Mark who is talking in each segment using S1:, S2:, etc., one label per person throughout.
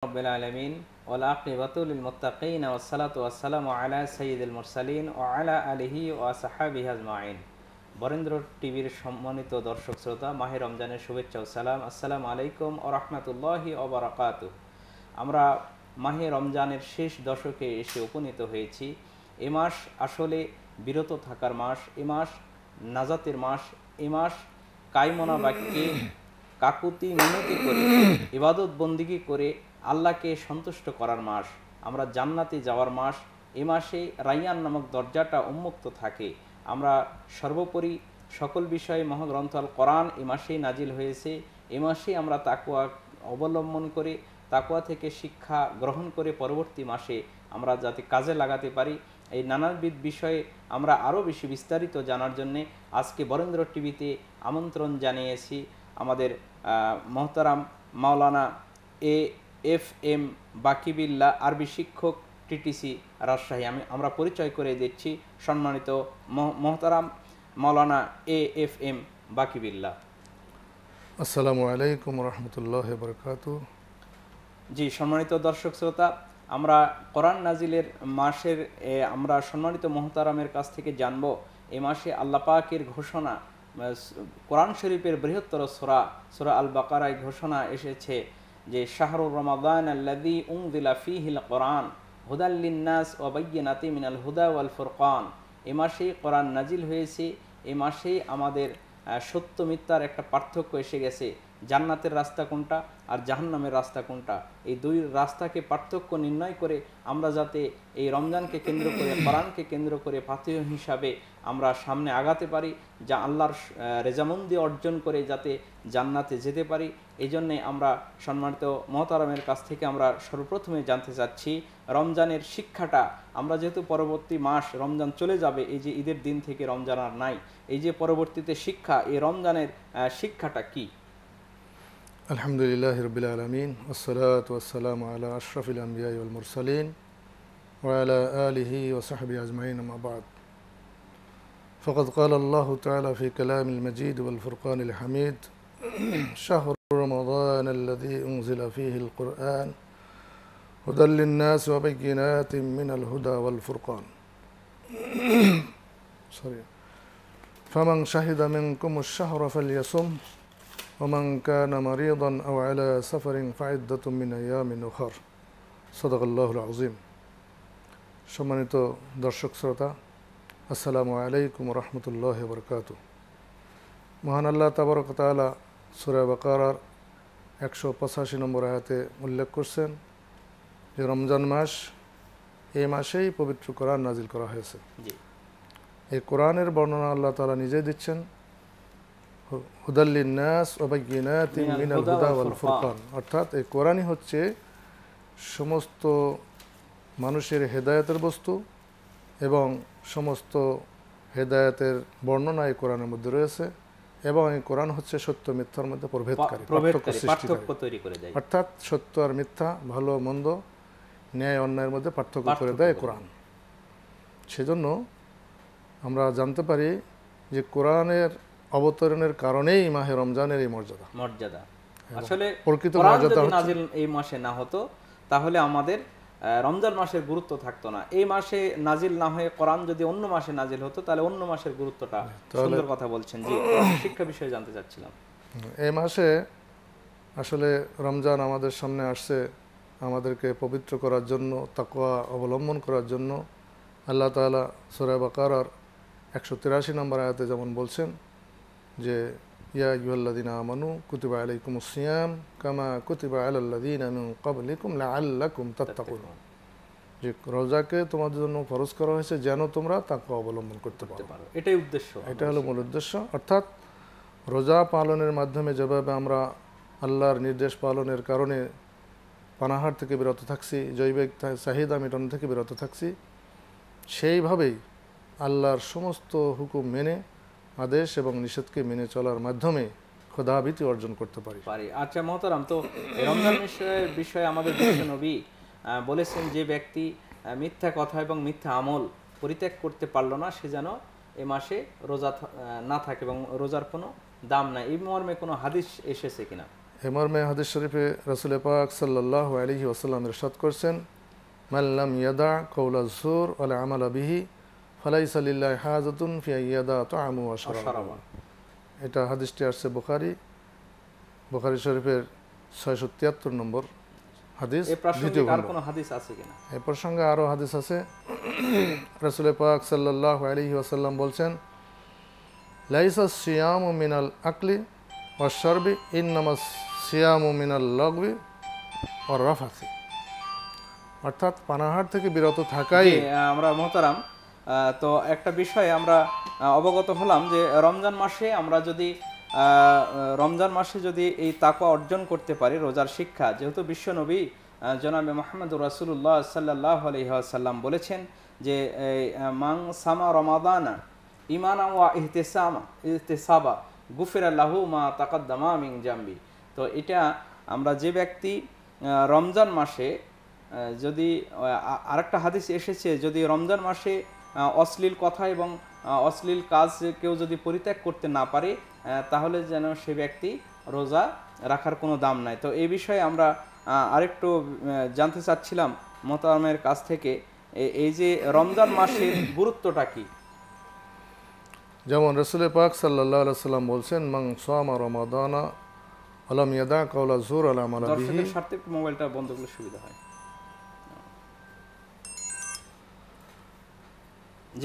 S1: বরেন্দ্র টিভির সম্মানিত দর্শক শ্রোতা মাহে রমজানের শুভেচ্ছা ও সালাম আসসালামু আলাইকুম ও রহমতুল্লাহি ওবরাকাতু আমরা মাহে রমজানের শেষ দশকে এসে উপনীত হয়েছি এ মাস আসলে বিরত থাকার মাস এ মাস নাজাতের মাস এ মাস কাইমনা বাক্যে কাকুতি মিনতি করে ইবাদত বন্দিগি করে আল্লাহকে সন্তুষ্ট করার মাস আমরা জান্নাতে যাওয়ার মাস এ মাসে রাইয়ান নামক দরজাটা উন্মুক্ত থাকে আমরা সর্বোপরি সকল বিষয়ে মহাগ্রন্থ আল কোরআন এ মাসেই নাজিল হয়েছে এ মাসেই আমরা তাকুয়া অবলম্বন করে তাকুয়া থেকে শিক্ষা গ্রহণ করে পরবর্তী মাসে আমরা যাতে কাজে লাগাতে পারি এই নানাবিধ বিষয়ে আমরা আরও বেশি বিস্তারিত জানার জন্যে আজকে বরেন্দ্র টিভিতে আমন্ত্রণ জানিয়েছি আমাদের মহতারাম মাওলানা এ এফ এম বাকিবিল্লা আরবি শিক্ষক টিটিসি রাজশাহী আমি আমরা পরিচয় করে দিচ্ছি সম্মানিত মোহতারাম মৌলানা এ এফ এম বাকিবিল্লা
S2: আসসালামু আলাইকুম রহমতুল্লাহ বরকাত
S1: জি সম্মানিত দর্শক শ্রোতা আমরা কোরআন নাজিলের মাসের আমরা সম্মানিত মোহতারামের কাছ থেকে জানব এ মাসে আল্লাপাকের ঘোষণা কোরআন শরীফের বৃহত্তর সোরা সোরা আল বাকারায় ঘোষণা এসেছে যে শাহরুর রমাদান আল্লাদি উংদিলা ফিহিল কোরআন হুদাল্লিন্নাস ওবাইনাতি মিনাল হুদা ওয়াল ফুরকান এ মাসেই কোরআন নাজিল হয়েছে এ মাসেই আমাদের সত্য মিথ্যার একটা পার্থক্য এসে গেছে জান্নাতের রাস্তা কোনটা আর জাহান্নামের রাস্তা কোনটা এই দুই রাস্তাকে পার্থক্য নির্ণয় করে আমরা যাতে এই রমজানকে কেন্দ্র করে পরাণকে কেন্দ্র করে পাথিহ হিসাবে আমরা সামনে আগাতে পারি যা আল্লাহর রেজামন্দি অর্জন করে যাতে জান্নাতে যেতে পারি এই জন্যে আমরা সম্মানিত মহতারামের কাছ থেকে আমরা সর্বপ্রথমে জানতে চাচ্ছি রমজানের শিক্ষাটা আমরা যেহেতু পরবর্তী মাস রমজান চলে যাবে এই যে ঈদের দিন থেকে রমজান আর নাই এই যে পরবর্তীতে শিক্ষা এই রমজানের শিক্ষাটা কী
S2: الحمد لله رب العالمين والصلاة والسلام على أشرف الأنبياء والمرسلين وعلى آله وصحبه أجمعين أما بعد فقد قال الله تعالى في كلام المجيد والفرقان الحميد شهر رمضان الذي أنزل فيه القرآن هدى للناس وبينات من الهدى والفرقان فمن شهد منكم الشهر فليصم ومن كان مريضا أو على سفر فعدة من أيام أخر صدق الله العظيم সম্মানিত দর্শক শ্রোতা আসসালামু আলাইকুম রহমতুল্লাহ বরকাত মহান আল্লাহ তাবরকতালা সুরা বকারার একশো পঁচাশি নম্বর আয়াতে উল্লেখ করছেন যে রমজান মাস এই মাসেই পবিত্র কোরআন নাজিল করা হয়েছে এই কোরআনের বর্ণনা আল্লাহ তালা নিজেই দিচ্ছেন অর্থাৎ এই কোরআনই হচ্ছে সমস্ত মানুষের হেদায়তের বস্তু এবং সমস্ত হেদায়তের বর্ণনা এই কোরআনের মধ্যে রয়েছে এবং এই কোরআন হচ্ছে সত্য মিথ্যার মধ্যে প্রভেদকারী অর্থাৎ সত্য আর মিথ্যা ভালো মন্দ ন্যায় অন্যায়ের মধ্যে পার্থক্য করে দেয় কোরআন সেজন্য আমরা জানতে পারি যে কোরআনের অবতরণের কারণেই মাহে রমজানের এই মর্যাদা
S1: মর্যাদা আসলে প্রকৃত মর্যাদা নাজিল এই মাসে না হতো তাহলে আমাদের রমজান মাসের গুরুত্ব থাকতো না এই মাসে নাজিল না হয়ে কোরআন যদি অন্য মাসে নাজিল হতো তাহলে অন্য মাসের গুরুত্বটা হ্যাঁ, সুন্দর কথা বলছেন জি শিক্ষা বিষয়ে জানতে চাচ্ছিলাম
S2: এই মাসে আসলে রমজান আমাদের সামনে আসছে আমাদেরকে পবিত্র করার জন্য তাকোয়া অবলম্বন করার জন্য আল্লাহ তালা সোরাবাকার একশো তিরাশি নম্বর আয়াতে যেমন বলছেন যে ইয়া ইউল্লাদিন আমানু কুতিবা আলাইকুম সিয়াম কামা কুতিবা আল্লাদিন আনু কাবলিকুম আল্লাকুম তাত্তাকুন যে রোজাকে তোমাদের জন্য খরচ করা হয়েছে যেন তোমরা তাকে অবলম্বন করতে পারো
S1: এটাই উদ্দেশ্য এটা
S2: হলো মূল উদ্দেশ্য অর্থাৎ রোজা পালনের মাধ্যমে যেভাবে আমরা আল্লাহর নির্দেশ পালনের কারণে পানাহার থেকে বিরত থাকছি জৈবিক চাহিদা মেটানো থেকে বিরত থাকছি সেইভাবেই আল্লাহর সমস্ত হুকুম মেনে আদেশ এবং নিষেধকে মেনে চলার মাধ্যমে খোদাভীতি অর্জন করতে পারি
S1: পারি আচ্ছা মহতারাম তো রমজান বিষয়ের বিষয়ে আমাদের নবী বলেছেন যে ব্যক্তি মিথ্যা কথা এবং মিথ্যা আমল পরিত্যাগ করতে পারলো না সে যেন এ মাসে রোজা না থাকে এবং রোজার কোনো দাম নাই এই মর্মে কোনো হাদিস এসেছে কিনা
S2: হেমর্মে হাদিস শরীফে রসুল পাক সাল্লাহ আলহি ওসাল্লাম রসাদ করছেন মাল্লাম ইয়াদা কৌলা জোর আলা আমাল বিহি হাজতুন তো আমু এটা হাদিসটি আসছে বোখারি বোখারি শরীফের ছয়শো তিয়াত্তর নম্বর হাদিস দ্বিতীয় এ প্রসঙ্গে আরও হাদিস আছে পাক সাল্লাহ আসাল্লাম বলছেন সিয়াম মিনাল আকলি ও সর্বি সিয়াম মিনাল লগবি ও রফাসি অর্থাৎ পানাহার থেকে বিরত থাকাই
S1: আমরা মহতারাম তো একটা বিষয়ে আমরা অবগত হলাম যে রমজান মাসে আমরা যদি রমজান মাসে যদি এই তাকওয়া অর্জন করতে পারি রোজার শিক্ষা যেহেতু বিশ্বনবী জনাবে মোহাম্মদ রাসুল্লাহ সাল্লাহ আলহিহাসাল্লাম বলেছেন যে মাং সামা রমাদানা ইমানা ওয়া ইহতেসামা ইহতেসাবা গুফির আল্লাহ মা তাকাদ্দামা মিং জাম্বি তো এটা আমরা যে ব্যক্তি রমজান মাসে যদি আরেকটা হাদিস এসেছে যদি রমজান মাসে অশ্লীল কথা এবং অশ্লীল কাজ কেউ যদি পরিত্যাগ করতে না পারে তাহলে যেন সে ব্যক্তি রোজা রাখার কোনো দাম নাই তো এই বিষয়ে আমরা আরেকটু জানতে চাচ্ছিলাম মোতামের কাছ থেকে এই যে রমজান মাসের গুরুত্বটা কি
S2: যেমন রসুল পাক সাল্লাহ সাল্লাম বলছেন মাং সোয়ামা রমাদানা আলম ইয়াদা কাউলা জোর আলাম
S1: মোবাইলটা বন্ধ করলে সুবিধা হয়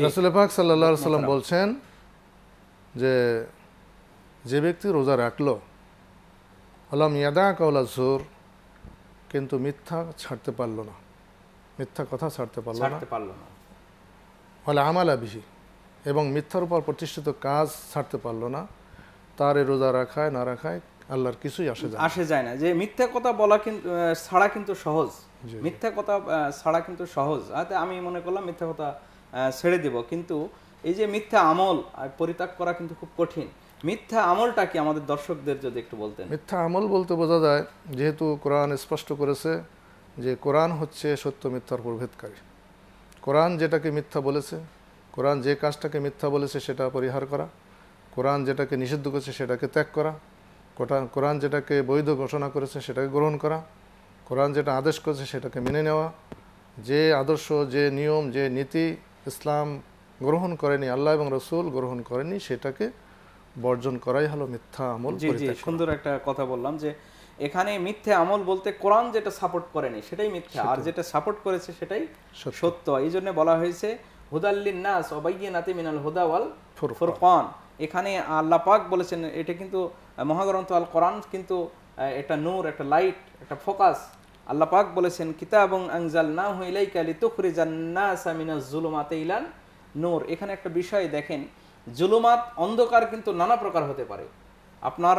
S2: রসুল পাক সাল্লা সাল্লাম বলছেন যে যে ব্যক্তি রোজা রাখল হলাম ইয়াদা কাউলা জোর কিন্তু মিথ্যা ছাড়তে পারল না মিথ্যা কথা ছাড়তে পারল না ফলে আমালা বিহি এবং মিথ্যার উপর প্রতিষ্ঠিত কাজ ছাড়তে পারল না তার এই রোজা রাখায়
S1: না রাখায় আল্লাহর কিছুই আসে যায় আসে যায় না যে মিথ্যা কথা বলা কিন্তু ছাড়া কিন্তু সহজ মিথ্যা কথা ছাড়া কিন্তু সহজ আচ্ছা, আমি মনে করলাম মিথ্যা কথা ছেড়ে দেব কিন্তু এই যে মিথ্যা আমল পরিত্যাগ করা কিন্তু খুব কঠিন মিথ্যা আমলটা কি আমাদের দর্শকদের যদি একটু বলতেন
S2: মিথ্যা আমল বলতে বোঝা যায় যেহেতু কোরআন স্পষ্ট করেছে যে কোরআন হচ্ছে সত্য মিথ্যার প্রভেদকারী কোরআন যেটাকে মিথ্যা বলেছে কোরআন যে কাজটাকে মিথ্যা বলেছে সেটা পরিহার করা কোরআন যেটাকে নিষিদ্ধ করেছে সেটাকে ত্যাগ করা কোরআন যেটাকে বৈধ ঘোষণা করেছে সেটাকে গ্রহণ করা কোরআন যেটা আদেশ করেছে সেটাকে মেনে নেওয়া যে আদর্শ যে নিয়ম যে নীতি ইসলাম গ্রহণ করেনি আল্লাহ এবং রসুল গ্রহণ করেনি সেটাকে বর্জন করাই হলো মিথ্যা আমল
S1: সুন্দর একটা কথা বললাম যে এখানে মিথ্যে আমল বলতে কোরআন যেটা সাপোর্ট করেনি সেটাই মিথ্যে আর যেটা সাপোর্ট করেছে সেটাই সত্য এই জন্য বলা হয়েছে হুদাল্লিন নাস অবাইয়ে নাতি মিনাল হুদাওয়াল ফুরফুরকান এখানে আল্লাহ পাক বলেছেন এটা কিন্তু মহাগ্রন্থ আল কোরআন কিন্তু একটা নূর একটা লাইট একটা ফোকাস আল্লাহ পাক বলেছেন এবং আংজাল না হইলাই কালি না সামিনা জুলুমাত ইলান নূর এখানে একটা বিষয় দেখেন জুলুমাত অন্ধকার কিন্তু নানা প্রকার হতে পারে আপনার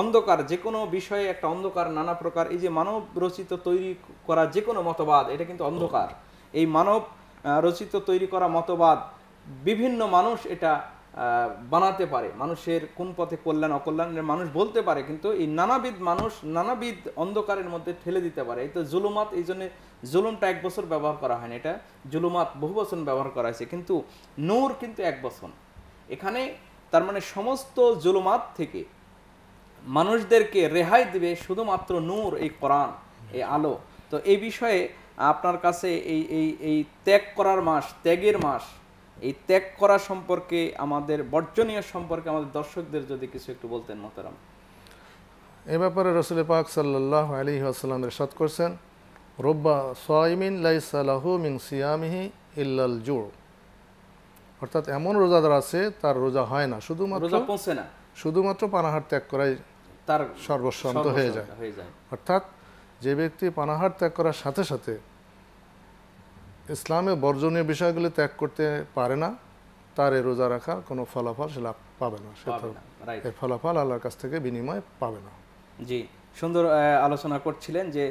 S1: অন্ধকার যে কোনো বিষয়ে একটা অন্ধকার নানা প্রকার এই যে মানব রচিত তৈরি করা যে কোনো মতবাদ এটা কিন্তু অন্ধকার এই মানব রচিত তৈরি করা মতবাদ বিভিন্ন মানুষ এটা বানাতে পারে মানুষের কোন পথে কল্যাণ অকল্যাণের মানুষ বলতে পারে কিন্তু এই নানাবিধ মানুষ নানাবিধ অন্ধকারের মধ্যে ঠেলে দিতে পারে এই তো জুলুমাত এই জন্যে জুলুমটা এক বছর ব্যবহার করা হয়নি এটা জুলুমাত বহু বছর ব্যবহার করা হয়েছে কিন্তু নূর কিন্তু এক বছর এখানে তার মানে সমস্ত জুলুমাত থেকে মানুষদেরকে রেহাই দিবে শুধুমাত্র নূর এই কোরআন এই আলো তো এই বিষয়ে আপনার কাছে এই এই এই ত্যাগ করার মাস ত্যাগের মাস এই ত্যাগ করা সম্পর্কে আমাদের বর্জনীয় সম্পর্কে আমাদের দর্শকদের যদি কিছু একটু বলতেন মতারাম
S2: এ ব্যাপারে রসুল পাক সাল্লাহ আলী আসসালাম রেশাদ করছেন রোব্বা সোয়াইমিন লাইসালাহু মিং সিয়ামিহি ইল্লাল জোড় অর্থাৎ এমন রোজাদার আছে তার রোজা হয় না শুধুমাত্র রোজা পৌঁছে না শুধুমাত্র পানাহার ত্যাগ করাই তার সর্বস্বান্ত হয়ে যায় অর্থাৎ যে ব্যক্তি পানাহার ত্যাগ করার সাথে সাথে ইসলামে বর্জনীয় বিষয়গুলি ত্যাগ করতে পারে না তার এ রোজা রাখা কোনো ফলাফল সে লাভ পাবে না সে এর ফলাফল আল্লাহর কাছ থেকে
S1: বিনিময় পাবে না জি সুন্দর আলোচনা করছিলেন যে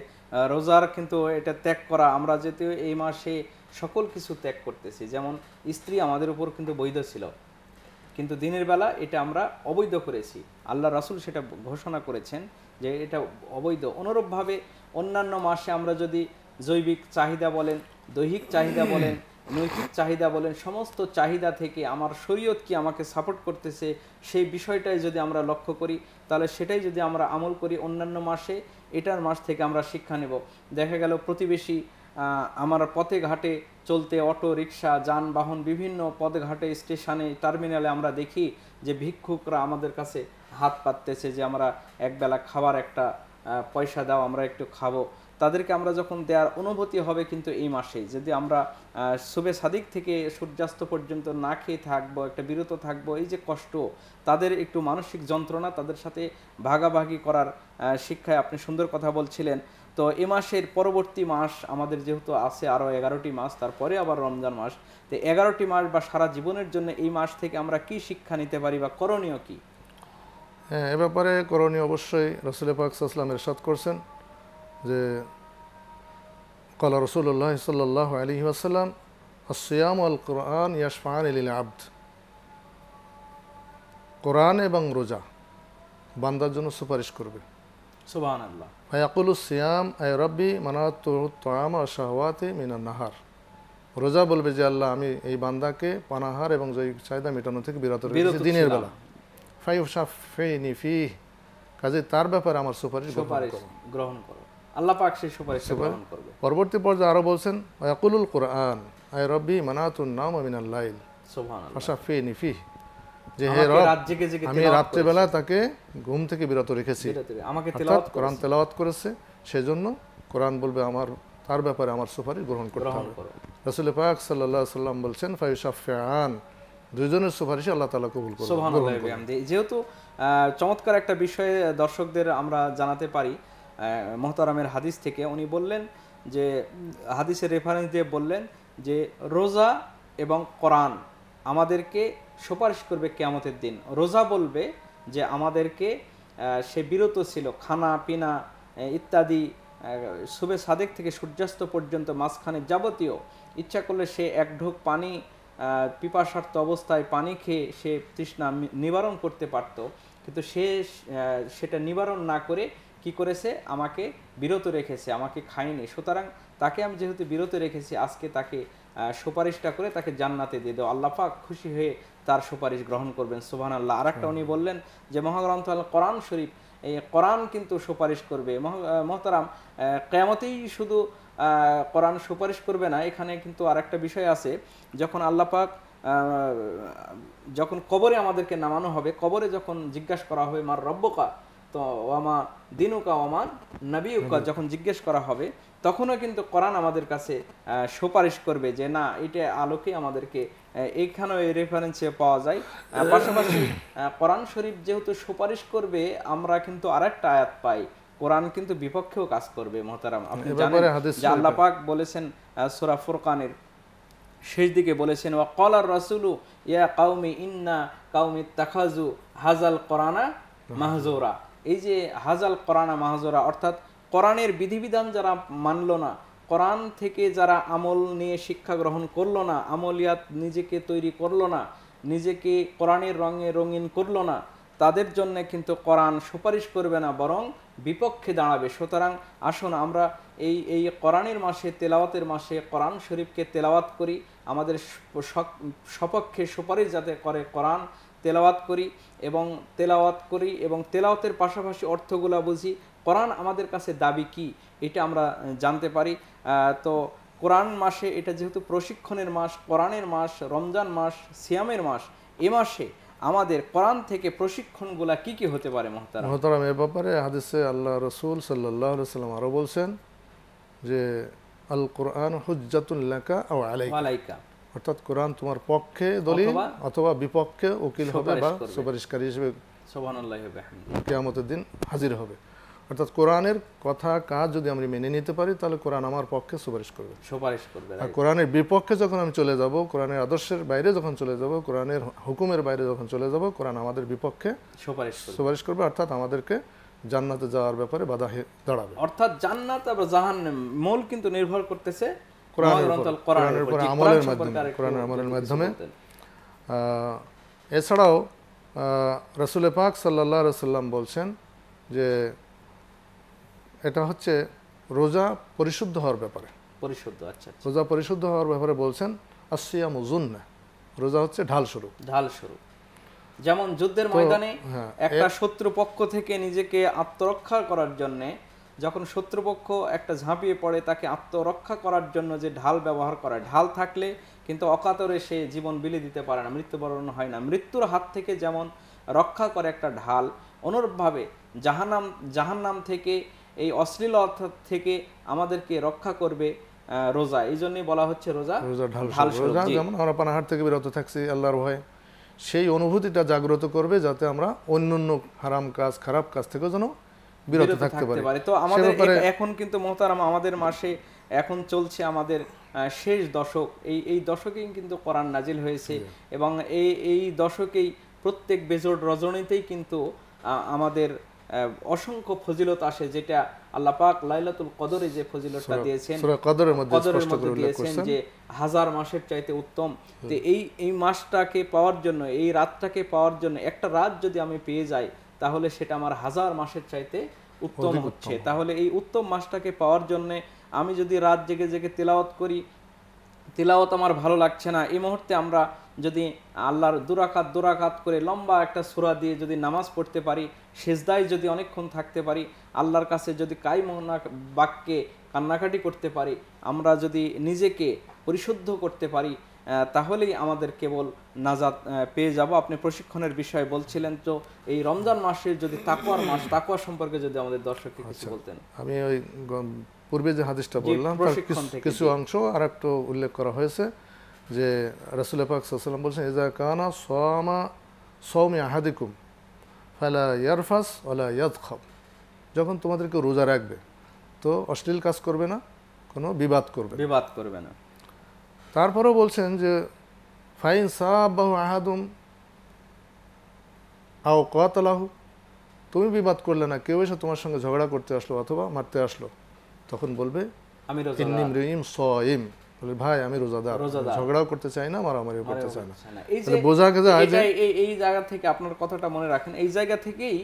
S1: রোজার কিন্তু এটা ত্যাগ করা আমরা যেহেতু এই মাসে সকল কিছু ত্যাগ করতেছি যেমন স্ত্রী আমাদের উপর কিন্তু বৈধ ছিল কিন্তু দিনের বেলা এটা আমরা অবৈধ করেছি আল্লাহ রাসুল সেটা ঘোষণা করেছেন যে এটা অবৈধ অনুরূপভাবে অন্যান্য মাসে আমরা যদি জৈবিক চাহিদা বলেন দৈহিক চাহিদা বলেন নৈতিক চাহিদা বলেন সমস্ত চাহিদা থেকে আমার শরীয়ত কি আমাকে সাপোর্ট করতেছে সেই বিষয়টাই যদি আমরা লক্ষ্য করি তাহলে সেটাই যদি আমরা আমল করি অন্যান্য মাসে এটার মাস থেকে আমরা শিক্ষা নেব দেখা গেল প্রতিবেশী আমার পথে ঘাটে চলতে অটো রিক্সা যানবাহন বিভিন্ন পদঘাটে স্টেশনে টার্মিনালে আমরা দেখি যে ভিক্ষুকরা আমাদের কাছে হাত পাততেছে যে আমরা একবেলা খাবার একটা পয়সা দাও আমরা একটু খাবো তাদেরকে আমরা যখন দেওয়ার অনুভূতি হবে কিন্তু এই মাসেই যদি আমরা শুভে সাদিক থেকে সূর্যাস্ত পর্যন্ত না খেয়ে থাকবো একটা বিরত থাকবো এই যে কষ্ট তাদের একটু মানসিক যন্ত্রণা তাদের সাথে ভাগাভাগি করার শিক্ষায় আপনি সুন্দর কথা বলছিলেন তো এ মাসের পরবর্তী মাস আমাদের যেহেতু আছে আরও এগারোটি মাস তারপরে আবার রমজান মাস তো এগারোটি মাস বা সারা জীবনের জন্য এই মাস থেকে আমরা কি শিক্ষা নিতে পারি বা করণীয় কি
S2: হ্যাঁ এ ব্যাপারে করণীয় অবশ্যই রসুল পাক ইসলাম করছেন যে কলা রসুল্লাহ সাল্লাহ আলী আসসালাম আসিয়াম আল কোরআন ইয়াসফান আলিল আব্দ কোরআন এবং রোজা বান্দার জন্য সুপারিশ করবে রোজা বলবে যে আল্লাহ আমি এই বান্দাকে পানাহার এবং জয় চাহিদা মেটানো থেকে বিরত রেখেছি দিনের বেলা ফাইফ কাজে তার ব্যাপারে আমার সুপারিশ
S1: গ্রহণ করো আল্লাহ পাক সেই সুপারিশ করবে
S2: পরবর্তী পর্যায়ে আরো বলছেন কোরআন রব্বি মানাতুন সুবহানাল্লাহ যে হে রব আমি তাকে ঘুম থেকে বিরত রেখেছি আমাকে তেলাওয়াত কোরআন তেলাওয়াত করেছে সেজন্য কোরআন বলবে আমার তার ব্যাপারে আমার সুপারিশ গ্রহণ করতে হবে রাসূল পাক সাল্লাল্লাহু আলাইহি বলছেন ফায়ুশাফিআন
S1: আল্লাহ তালা কবুল করবে যেহেতু চমৎকার একটা বিষয়ে দর্শকদের আমরা জানাতে পারি মহতারামের হাদিস থেকে উনি বললেন যে হাদিসের রেফারেন্স দিয়ে বললেন যে রোজা এবং কোরআন আমাদেরকে সুপারিশ করবে কেয়ামতের দিন রোজা বলবে যে আমাদেরকে সে বিরত ছিল খানা পিনা ইত্যাদি শুভে সাদেক থেকে সূর্যাস্ত পর্যন্ত মাঝখানে যাবতীয় ইচ্ছা করলে সে এক ঢোক পানি পিপাসার্থ অবস্থায় পানি খেয়ে সে তৃষ্ণা নিবারণ করতে পারত কিন্তু সে সেটা নিবারণ না করে কি করেছে আমাকে বিরত রেখেছে আমাকে খায়নি সুতরাং তাকে আমি যেহেতু বিরত রেখেছি আজকে তাকে সুপারিশটা করে তাকে জান্নাতে দিয়ে দেবো আল্লাপাক খুশি হয়ে তার সুপারিশ গ্রহণ করবেন সুবাহ আল্লাহ আর একটা উনি বললেন যে মহাগ্রন্থ আল কোরআন শরীফ এই কোরআন কিন্তু সুপারিশ করবে মহতারাম কেমতেই শুধু কোরআন সুপারিশ করবে না এখানে কিন্তু আর একটা বিষয় আছে যখন আল্লাপাক যখন কবরে আমাদেরকে নামানো হবে কবরে যখন জিজ্ঞাসা করা হবে মার রব্বকা তো ওয়ামা দিনুকা ওমান নবীউকা যখন জিজ্ঞেস করা হবে তখনও কিন্তু কোরআন আমাদের কাছে সুপারিশ করবে যে না এটা আলোকে আমাদেরকে এখানেও এই রেফারেন্সে পাওয়া যায় পাশাপাশি কোরআন শরীফ যেহেতু সুপারিশ করবে আমরা কিন্তু আরেকটা আয়াত পাই কোরআন কিন্তু বিপক্ষেও কাজ করবে মহতারাম আপনি জানেন যে আল্লাহ পাক বলেছেন সূরা ফুরকানের শেষ দিকে বলেছেন ওয়া কলার রাসুলু ইয়া কাউমি ইন্না কাউমি তাখাজু হাজাল কোরআনা মাহজুরা এই যে হাজাল কোরআনা মাহাজরা অর্থাৎ কোরআনের বিধিবিধান যারা মানল না কোরআন থেকে যারা আমল নিয়ে শিক্ষা গ্রহণ করলো না আমলিয়াত নিজেকে তৈরি করলো না নিজেকে কোরআনের রঙে রঙিন করলো না তাদের জন্য কিন্তু কোরআন সুপারিশ করবে না বরং বিপক্ষে দাঁড়াবে সুতরাং আসুন আমরা এই এই কোরআনের মাসে তেলাওয়াতের মাসে কোরআন শরীফকে তেলাওয়াত করি আমাদের সপক্ষে সুপারিশ যাতে করে কোরআন তেলাওয়াত করি এবং তেলাওয়াত করি এবং তেলাওয়াতের পাশাপাশি অর্থগুলা বুঝি কোরআন আমাদের কাছে দাবি কি এটা আমরা জানতে পারি তো কোরআন মাসে এটা যেহেতু প্রশিক্ষণের মাস কোরআনের মাস রমজান মাস সিয়ামের মাস এ মাসে আমাদের কোরআন থেকে প্রশিক্ষণগুলা কি কি হতে পারে মহতারাম
S2: মহতারাম এ ব্যাপারে হাদিসে আল্লাহ রসুল সাল্লাহ সাল্লাম আরও বলছেন যে আল কোরআন হুজাতুল্লাকা আলাইকা অর্থাৎ কোরআন তোমার পক্ষে দলিল অথবা বিপক্ষে উকিল হবে বা সুপারিশকারী হিসেবে কেয়ামতের দিন হাজির হবে অর্থাৎ কোরআনের কথা কাজ যদি আমি মেনে নিতে পারি তাহলে কোরআন আমার পক্ষে সুপারিশ করবে সুপারিশ করবে আর কোরআনের বিপক্ষে যখন আমি চলে যাব কোরআনের আদর্শের বাইরে যখন চলে যাব কোরআনের হুকুমের বাইরে যখন চলে যাব কোরআন আমাদের বিপক্ষে সুপারিশ সুপারিশ করবে অর্থাৎ আমাদেরকে জান্নাতে যাওয়ার ব্যাপারে বাধা দাঁড়াবে
S1: অর্থাৎ জান্নাত আবার জাহান মূল কিন্তু নির্ভর করতেছে আমলের মাধ্যমে কোরআনের আমলের মাধ্যমে
S2: এছাড়াও রসুল পাক সাল্লাহ রসাল্লাম বলছেন যে এটা হচ্ছে রোজা পরিশুদ্ধ হওয়ার ব্যাপারে পরিশুদ্ধ আচ্ছা, আচ্ছা। রোজা পরিশুদ্ধ হওয়ার ব্যাপারে বলছেন আসিয়াম জুন্না রোজা হচ্ছে ঢাল শুরু
S1: ঢাল শুরু যেমন যুদ্ধের ময়দানে হ্যাঁ, একটা শত্রু পক্ষ থেকে নিজেকে আত্মরক্ষা করার জন্যে যখন শত্রুপক্ষ একটা ঝাঁপিয়ে পড়ে তাকে আত্মরক্ষা করার জন্য যে ঢাল ব্যবহার করে ঢাল থাকলে কিন্তু অকাতরে সে জীবন বিলে দিতে পারে না মৃত্যুবরণ হয় না মৃত্যুর হাত থেকে যেমন রক্ষা করে একটা ঢাল অনুরূপভাবে জাহান্নাম জাহান্নাম থেকে এই অশ্লীল অর্থ থেকে আমাদেরকে রক্ষা করবে রোজা এই জন্যই বলা হচ্ছে রোজা রোজা ঢাল রোজা যেমন
S2: আমরা পানাহার থেকে বিরত থাকছি আল্লাহর ভয়ে সেই অনুভূতিটা জাগ্রত করবে যাতে আমরা অন্য অন্য হারাম কাজ খারাপ কাজ থেকেও যেন বিরত থাকতে পারে তো আমাদের
S1: এখন কিন্তু মহতারাম আমাদের মাসে এখন চলছে আমাদের শেষ দশক এই এই দশকেই কিন্তু কোরআন নাজিল হয়েছে এবং এই এই দশকেই প্রত্যেক বেজোড় রজনীতেই কিন্তু আমাদের অসংখ্য ফজিলত আসে যেটা আল্লাহ পাক লাইলাতুল কদরে যে ফজিলতটা দিয়েছেন কদরের মধ্যে কদরের মধ্যে দিয়েছেন যে হাজার মাসের চাইতে উত্তম যে এই এই মাসটাকে পাওয়ার জন্য এই রাতটাকে পাওয়ার জন্য একটা রাত যদি আমি পেয়ে যাই তাহলে সেটা আমার হাজার মাসের চাইতে উত্তম হচ্ছে তাহলে এই উত্তম মাসটাকে পাওয়ার জন্য আমি যদি রাত জেগে জেগে তেলাওয়াত করি তেলাওয়াত আমার ভালো লাগছে না এই মুহূর্তে আমরা যদি আল্লাহর দুরাকাত দুরাকাত করে লম্বা একটা সুরা দিয়ে যদি নামাজ পড়তে পারি সেজদায় যদি অনেকক্ষণ থাকতে পারি আল্লাহর কাছে যদি কাই মোহনা বাক্যে কান্নাকাটি করতে পারি আমরা যদি নিজেকে পরিশুদ্ধ করতে পারি তাহলেই আমাদের কেবল নাজাত পেয়ে যাব আপনি প্রশিক্ষণের বিষয়ে বলছিলেন তো এই রমজান মাসের যদি তাকুয়ার মাস তাকুয়া সম্পর্কে যদি আমাদের দর্শককে কিছু আচ্ছা। বলতেন
S2: আমি ওই পূর্বে যে হাদিসটা বললাম কিছু অংশ আর একটু উল্লেখ করা হয়েছে যে রাসুল পাক সাল্লাম বলছেন এজা কানা সোয়ামা সৌমি আহাদিকুম ফালা ইয়ারফাস ওলা ইয়াদখব যখন তোমাদেরকে রোজা রাখবে তো অশ্লীল কাজ করবে না কোনো বিবাদ করবে
S1: বিবাদ করবে না
S2: তারপরেও বলছেন যে ফাইন সাহাবাহু আহাদুম আও কাতালাহু তুমি বিবাদ করলে না কেউ এসে তোমার সঙ্গে ঝগড়া করতে আসলো অথবা মারতে আসলো তখন বলবে আমি সইম বলে ভাই আমি রোজাদার ঝগড়াও করতে চাই না মারামারি করতে চাই না বোঝা যায়
S1: এই জায়গা থেকে আপনার কথাটা মনে রাখেন এই জায়গা থেকেই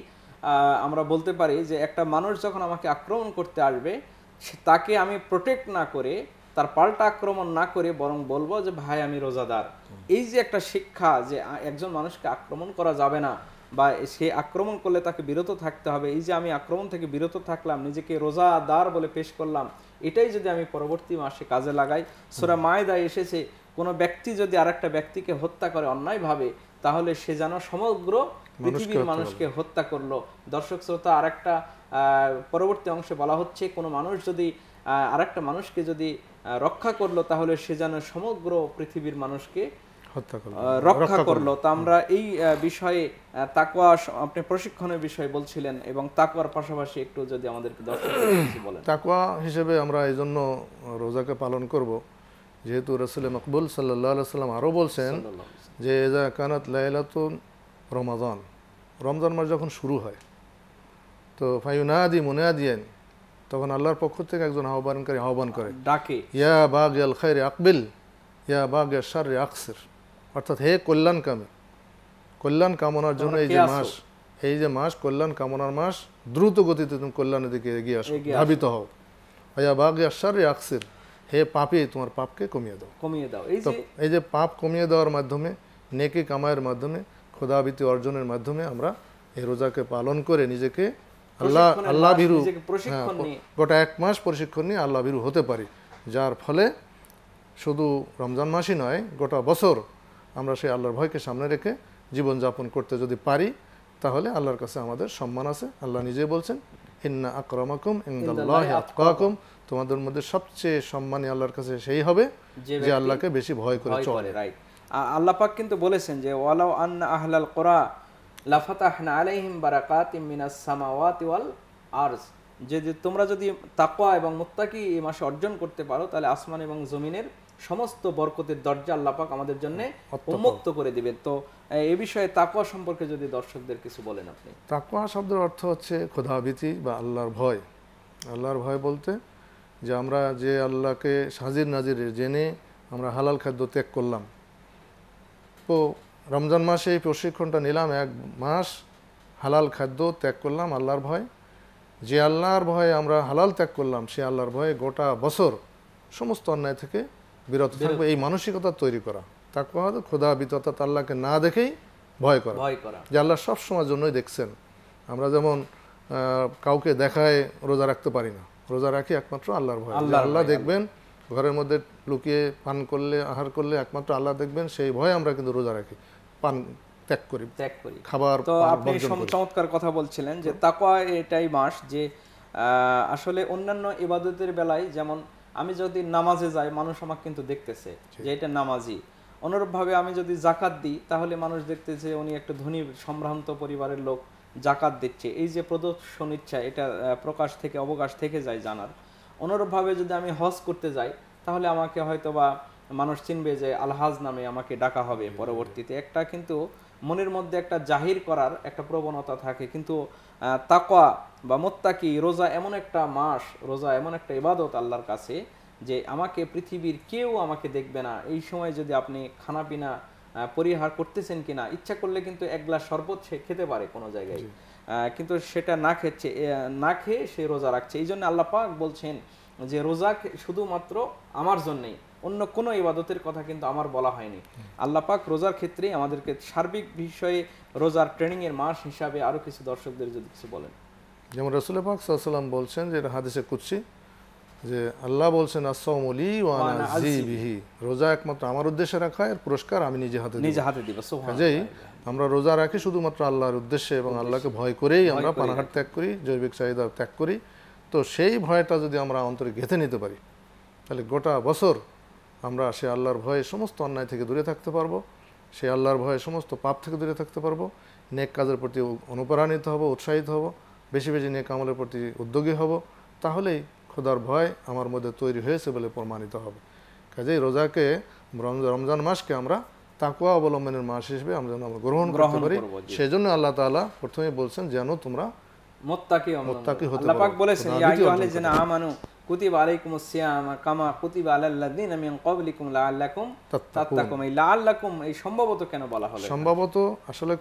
S1: আমরা বলতে পারি যে একটা মানুষ যখন আমাকে আক্রমণ করতে আসবে তাকে আমি প্রোটেক্ট না করে তার পাল্টা আক্রমণ না করে বরং বলবো যে ভাই আমি রোজাদার এই যে একটা শিক্ষা যে একজন মানুষকে আক্রমণ করা যাবে না বা সে আক্রমণ করলে তাকে বিরত থাকতে হবে এই যে আমি আক্রমণ থেকে বিরত থাকলাম নিজেকে রোজাদার বলে পেশ করলাম এটাই যদি আমি পরবর্তী মাসে কাজে লাগাই সোরা মায়দায় এসেছে কোনো ব্যক্তি যদি আর একটা ব্যক্তিকে হত্যা করে অন্যায়ভাবে তাহলে সে যেন সমগ্র পৃথিবীর মানুষকে হত্যা করলো দর্শক শ্রোতা আর একটা পরবর্তী অংশে বলা হচ্ছে কোনো মানুষ যদি আর একটা মানুষকে যদি রক্ষা করলো তাহলে সে যেন সমগ্র পৃথিবীর মানুষকে
S2: রক্ষা করলো তা
S1: আমরা এই বিষয়ে তাকুয়া আপনি প্রশিক্ষণের বিষয়ে বলছিলেন এবং তাকওয়ার পাশাপাশি একটু যদি আমাদেরকে দর্শক বলেন
S2: হিসেবে আমরা এই জন্য রোজাকে পালন করব যেহেতু রসুল মকবুল সাল্লাহ সাল্লাম আরও বলছেন যে এজা কানাত লাইলাতুন রমাজান রমজান মাস যখন শুরু হয় তো ফাইনাদি দিয়েন তখন আল্লাহর পক্ষ থেকে একজন আহ্বানকারী আহ্বান করে ডাকে ইয়া বাঘ ইয়াল খাই আকবিল ইয়া বাঘ ইয়া সার আকসের অর্থাৎ হে কল্যাণ কামে কল্যাণ কামনার জন্য এই যে মাস এই যে মাস কল্যাণ কামনার মাস দ্রুত গতিতে তুমি কল্যাণের দিকে এগিয়ে আসো ধাবিত হও ইয়া বাঘ ইয়া সার আকসের হে পাপে তোমার পাপকে কমিয়ে দাও কমিয়ে দাও এই যে পাপ কমিয়ে দেওয়ার মাধ্যমে নেকি কামায়ের মাধ্যমে ক্ষুধাবৃত্তি অর্জনের মাধ্যমে আমরা এই রোজাকে পালন করে নিজেকে আল্লাহ আল্লাহ ভীরু হ্যাঁ, গোটা এক মাস প্রশিক্ষণ নিয়ে আল্লাহ ভীরু হতে পারি যার ফলে শুধু রমজান মাসই নয় গোটা বছর আমরা সেই আল্লাহর ভয়কে সামনে রেখে জীবনযাপন করতে যদি পারি তাহলে আল্লাহর কাছে আমাদের সম্মান আছে আল্লাহ নিজে বলছেন ইন্না আকরমাকুম ইন্দাল্লাহ আতকাকুম তোমাদের মধ্যে সবচেয়ে সম্মানী আল্লাহর কাছে সেই হবে যে আল্লাহকে বেশি ভয় করে চলে
S1: আল্লাহ পাক কিন্তু বলেছেন যে ওয়ালাউ আন্না আহলাল কোরা লাফাতাহনা আলাইহিম বারাকাত মিনাস সামাওয়াতি ওয়াল আরজ যে তোমরা যদি তাকোয়া এবং মোত্তাকি এই মাসে অর্জন করতে পারো তাহলে আসমান এবং জমিনের সমস্ত বরকতের দরজা আল্লাপাক আমাদের জন্য উন্মুক্ত করে দিবেন তো এ বিষয়ে তাকোয়া সম্পর্কে যদি দর্শকদের কিছু বলেন আপনি
S2: তাকোয়া শব্দের অর্থ হচ্ছে খোদাভীতি বা আল্লাহর ভয় আল্লাহর ভয় বলতে যে আমরা যে আল্লাহকে সাজির নাজিরে জেনে আমরা হালাল খাদ্য ত্যাগ করলাম তো রমজান মাসে এই প্রশিক্ষণটা নিলাম এক মাস হালাল খাদ্য ত্যাগ করলাম আল্লাহর ভয় যে আল্লাহর ভয়ে আমরা হালাল ত্যাগ করলাম সে আল্লাহর ভয়ে গোটা বছর সমস্ত অন্যায় থেকে বিরত থাকবে এই মানসিকতা তৈরি করা তা হয়তো খোদা বিততা আল্লাহকে না দেখেই ভয় করা ভয় করা যে আল্লাহ সবসময়ের জন্যই দেখছেন আমরা যেমন কাউকে দেখায় রোজা রাখতে পারি না রোজা রাখি একমাত্র আল্লাহর ভয় আল্লাহ দেখবেন ঘরের মধ্যে লুকিয়ে পান করলে আহার করলে একমাত্র আল্লাহ দেখবেন সেই ভয়ে আমরা কিন্তু রোজা রাখি পান ত্যাগ
S1: করি ত্যাগ করি
S2: খাবার তো আপনি
S1: চমৎকার কথা বলছিলেন যে তাকওয়া এটাই মাস যে আসলে অন্যান্য ইবাদতের বেলায় যেমন আমি যদি নামাজে যাই মানুষ আমাকে কিন্তু দেখতেছে যে এটা নামাজি অনুরূপভাবে আমি যদি জাকাত দিই তাহলে মানুষ দেখতেছে উনি একটা ধনী সম্ভ্রান্ত পরিবারের লোক জাকাত দিচ্ছে এই যে প্রদর্শন ইচ্ছা এটা প্রকাশ থেকে অবকাশ থেকে যায় জানার অনুরূপভাবে যদি আমি হজ করতে যাই তাহলে আমাকে হয়তো বা মানুষ চিনবে যে আলহাজ নামে আমাকে ডাকা হবে পরবর্তীতে একটা কিন্তু মনের মধ্যে একটা জাহির করার একটা প্রবণতা থাকে কিন্তু তাকোয়া বা মোত্তাকি রোজা এমন একটা মাস রোজা এমন একটা ইবাদত আল্লাহর কাছে যে আমাকে পৃথিবীর কেউ আমাকে দেখবে না এই সময় যদি আপনি খানাপিনা পরিহার করতেছেন কিনা ইচ্ছা করলে কিন্তু এক গ্লাস শরবত সে খেতে পারে কোনো জায়গায় কিন্তু সেটা না খেচ্ছে না খেয়ে সে রোজা রাখছে এই জন্য আল্লাপাক বলছেন যে রোজা শুধুমাত্র আমার জন্যেই অন্য কোনো ইবাদতের কথা কিন্তু আমার বলা হয়নি আল্লাহ পাক রোজার ক্ষেত্রে আমাদেরকে সার্বিক বিষয়ে রোজার ট্রেনিংয়ের মাস হিসাবে আরও কিছু দর্শকদের যদি কিছু বলেন
S2: যেমন রসুল পাক সাল্লাম বলছেন যে হাদিসে কুচ্ছি যে আল্লাহ বলছেন আসসাউমলি বিহি রোজা একমাত্র আমার উদ্দেশ্যে রাখা এর পুরস্কার আমি নিজে হাতে নিজে হাতে দিব কাজেই আমরা রোজা রাখি শুধুমাত্র আল্লাহর উদ্দেশ্যে এবং আল্লাহকে ভয় করেই আমরা পানাহার ত্যাগ করি জৈবিক চাহিদা ত্যাগ করি তো সেই ভয়টা যদি আমরা অন্তরে গেঁথে নিতে পারি তাহলে গোটা বছর আমরা সে আল্লাহর ভয়ে সমস্ত অন্যায় থেকে দূরে থাকতে পারবো সে আল্লাহর ভয়ে সমস্ত পাপ থেকে দূরে থাকতে পারবো নেক কাজের প্রতি অনুপ্রাণিত হব উৎসাহিত হব বেশি বেশি নেক আমলের প্রতি উদ্যোগী হব তাহলেই খোদার ভয় আমার মধ্যে তৈরি হয়েছে বলে প্রমাণিত হবে কাজেই রোজাকে রমজান মাসকে আমরা তাকুয়া অবলম্বনের মাস হিসেবে আমরা যেন আমরা গ্রহণ করতে পারি সেই জন্য আল্লাহ তালা প্রথমে বলছেন যেন তোমরা
S1: সম্ভবত আসলে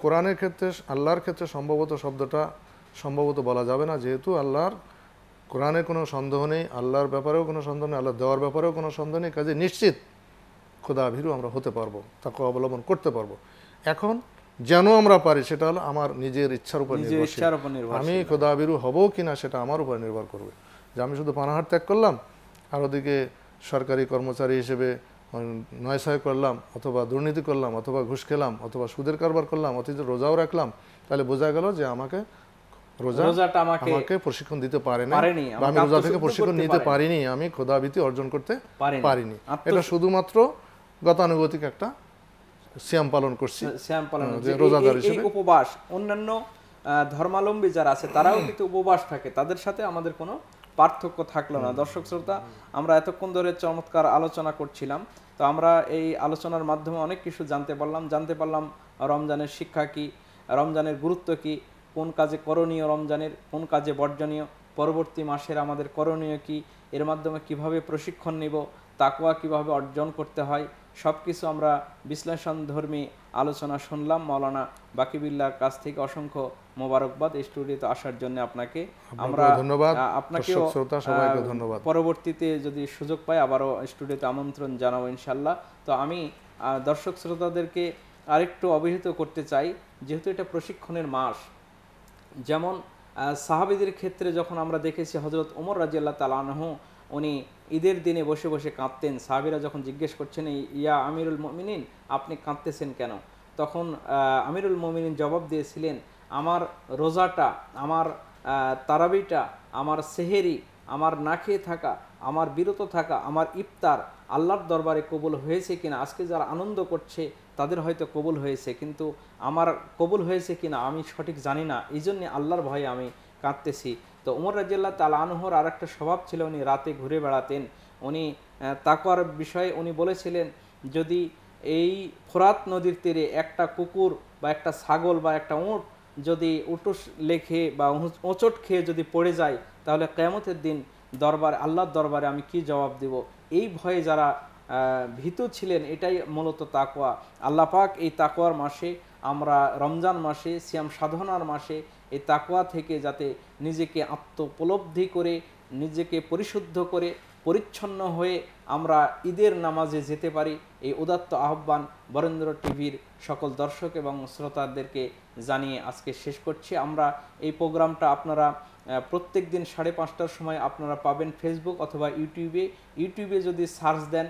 S2: কোরআনের ক্ষেত্রে আল্লাহর ক্ষেত্রে সম্ভবত শব্দটা সম্ভবত বলা যাবে না যেহেতু আল্লাহর কোরআনে কোনো সন্দেহ নেই আল্লাহর ব্যাপারেও কোনো সন্দেহ নেই আল্লাহ দেওয়ার ব্যাপারেও কোনো সন্দেহ নেই কাজে নিশ্চিত খোদা ভীরু আমরা হতে পারবো তাকে অবলম্বন করতে পারবো এখন যেন আমরা পারি সেটা হলো আমার নিজের ইচ্ছার উপর নির্ভর আমি খোদাবিরু হব কিনা সেটা আমার উপর নির্ভর করবে যে আমি শুধু পানাহার ত্যাগ করলাম আর ওদিকে সরকারি কর্মচারী হিসেবে নয় নয়সায় করলাম অথবা দুর্নীতি করলাম অথবা ঘুষ খেলাম অথবা সুদের কারবার করলাম অথচ রোজাও রাখলাম তাহলে বোঝা গেল যে আমাকে আমি রোজা আমি খোদাবিতি অর্জন করতে পারিনি এটা শুধুমাত্র গতানুগতিক একটা শ্যাম পালন করছি
S1: শ্যাম পালন রোজাদার হিসেবে উপবাস অন্যান্য ধর্মালম্বী যারা আছে তারাও কিন্তু উপবাস থাকে তাদের সাথে আমাদের কোনো পার্থক্য থাকলো না দর্শক শ্রোতা আমরা এতক্ষণ ধরে চমৎকার আলোচনা করছিলাম তো আমরা এই আলোচনার মাধ্যমে অনেক কিছু জানতে পারলাম জানতে পারলাম রমজানের শিক্ষা কি রমজানের গুরুত্ব কি কোন কাজে করণীয় রমজানের কোন কাজে বর্জনীয় পরবর্তী মাসের আমাদের করণীয় কি এর মাধ্যমে কিভাবে প্রশিক্ষণ নিব তাকুয়া কিভাবে অর্জন করতে হয় সব কিছু আমরা বিশ্লেষণধর্মী আলোচনা শুনলাম মৌলানা বাকিবিল্লার কাছ থেকে অসংখ্য মোবারকবাদ স্টুডিওতে আসার জন্য আপনাকে আমরা ধন্যবাদ আপনাকে ধন্যবাদ পরবর্তীতে যদি সুযোগ পাই আবারও স্টুডিওতে আমন্ত্রণ জানাবো ইনশাল্লাহ তো আমি দর্শক শ্রোতাদেরকে আরেকটু অবহিত করতে চাই যেহেতু এটা প্রশিক্ষণের মাস যেমন সাহাবিদের ক্ষেত্রে যখন আমরা দেখেছি হজরত ওমর রাজিয়াল্লাহ তালানহ উনি ঈদের দিনে বসে বসে কাঁদতেন সাহাবিরা যখন জিজ্ঞেস করছেন ইয়া আমিরুল মমিনিন আপনি কাঁদতেছেন কেন তখন আমিরুল মমিনিন জবাব দিয়েছিলেন আমার রোজাটা আমার তারাবিটা আমার সেহেরি আমার না খেয়ে থাকা আমার বিরত থাকা আমার ইফতার আল্লাহর দরবারে কবুল হয়েছে কিনা আজকে যারা আনন্দ করছে তাদের হয়তো কবুল হয়েছে কিন্তু আমার কবুল হয়েছে কিনা আমি সঠিক জানি না এই জন্যে আল্লাহর ভয়ে আমি কাঁদতেছি তো উমর রাজিয়াল্লাহ তাল আনহর আর একটা স্বভাব ছিল উনি রাতে ঘুরে বেড়াতেন উনি তাকওয়ার বিষয়ে উনি বলেছিলেন যদি এই ফোরাত নদীর তীরে একটা কুকুর বা একটা ছাগল বা একটা উঁট যদি উটুস লেখে বা ওঁচট খেয়ে যদি পড়ে যায় তাহলে কেয়ামতের দিন দরবার আল্লাহর দরবারে আমি কি জবাব দেব এই ভয়ে যারা ভীত ছিলেন এটাই মূলত তাকোয়া আল্লাপাক এই তাকোয়ার মাসে আমরা রমজান মাসে সিয়াম সাধনার মাসে এই তাকোয়া থেকে যাতে নিজেকে আত্মপলব্ধি করে নিজেকে পরিশুদ্ধ করে পরিচ্ছন্ন হয়ে আমরা ঈদের নামাজে যেতে পারি এই উদাত্ত আহ্বান বরেন্দ্র টিভির সকল দর্শক এবং শ্রোতাদেরকে জানিয়ে আজকে শেষ করছি আমরা এই প্রোগ্রামটা আপনারা প্রত্যেক দিন সাড়ে পাঁচটার সময় আপনারা পাবেন ফেসবুক অথবা ইউটিউবে ইউটিউবে যদি সার্চ দেন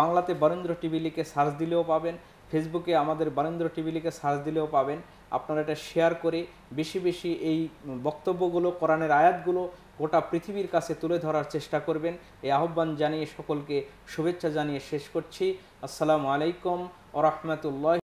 S1: বাংলাতে বরেন্দ্র টিভি লিখে সার্চ দিলেও পাবেন ফেসবুকে আমাদের বরেন্দ্র টিভি লিখে সার্চ দিলেও পাবেন আপনারা এটা শেয়ার করে বেশি বেশি এই বক্তব্যগুলো কোরআনের আয়াতগুলো গোটা পৃথিবীর কাছে তুলে ধরার চেষ্টা করবেন এই আহ্বান জানিয়ে সকলকে শুভেচ্ছা জানিয়ে শেষ করছি আসসালামু আলাইকুম ওরহমতুল্লাহ